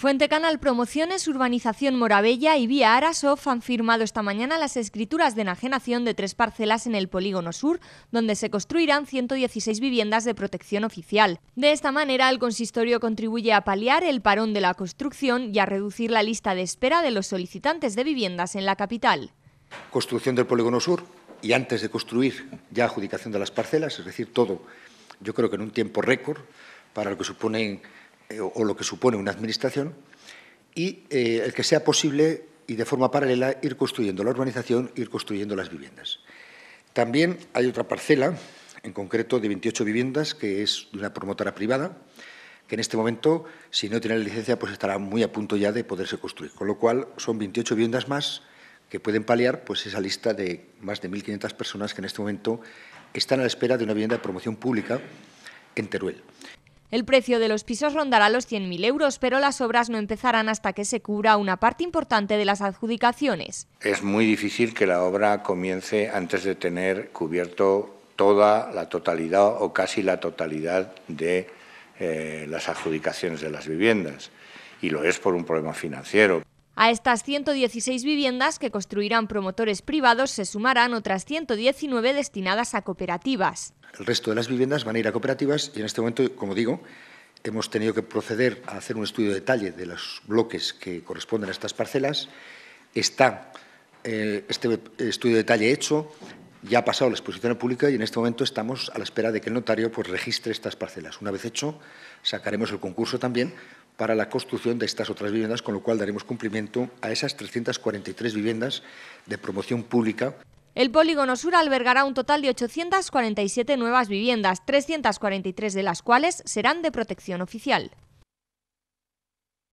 Fuente Canal Promociones, Urbanización Morabella y Vía Arasov han firmado esta mañana las escrituras de enajenación de tres parcelas en el polígono sur, donde se construirán 116 viviendas de protección oficial. De esta manera, el consistorio contribuye a paliar el parón de la construcción y a reducir la lista de espera de los solicitantes de viviendas en la capital. Construcción del polígono sur y antes de construir ya adjudicación de las parcelas, es decir, todo, yo creo que en un tiempo récord, para lo que suponen eh, o, lo que supone una administración, y eh, el que sea posible y de forma paralela ir construyendo la urbanización, ir construyendo las viviendas. También hay otra parcela, en concreto de 28 viviendas, que es de una promotora privada, que en este momento, si no tiene la licencia, pues estará muy a punto ya de poderse construir. Con lo cual, son 28 viviendas más que pueden paliar pues, esa lista de más de 1.500 personas que en este momento están a la espera de una vivienda de promoción pública en Teruel. El precio de los pisos rondará los 100.000 euros, pero las obras no empezarán hasta que se cubra una parte importante de las adjudicaciones. Es muy difícil que la obra comience antes de tener cubierto toda la totalidad o casi la totalidad de eh, las adjudicaciones de las viviendas. Y lo es por un problema financiero. A estas 116 viviendas que construirán promotores privados se sumarán otras 119 destinadas a cooperativas. El resto de las viviendas van a ir a cooperativas y en este momento, como digo, hemos tenido que proceder a hacer un estudio de detalle de los bloques que corresponden a estas parcelas. Está eh, este estudio de detalle hecho, ya ha pasado la exposición pública y en este momento estamos a la espera de que el notario pues, registre estas parcelas. Una vez hecho, sacaremos el concurso también para la construcción de estas otras viviendas, con lo cual daremos cumplimiento a esas 343 viviendas de promoción pública. El polígono sur albergará un total de 847 nuevas viviendas, 343 de las cuales serán de protección oficial.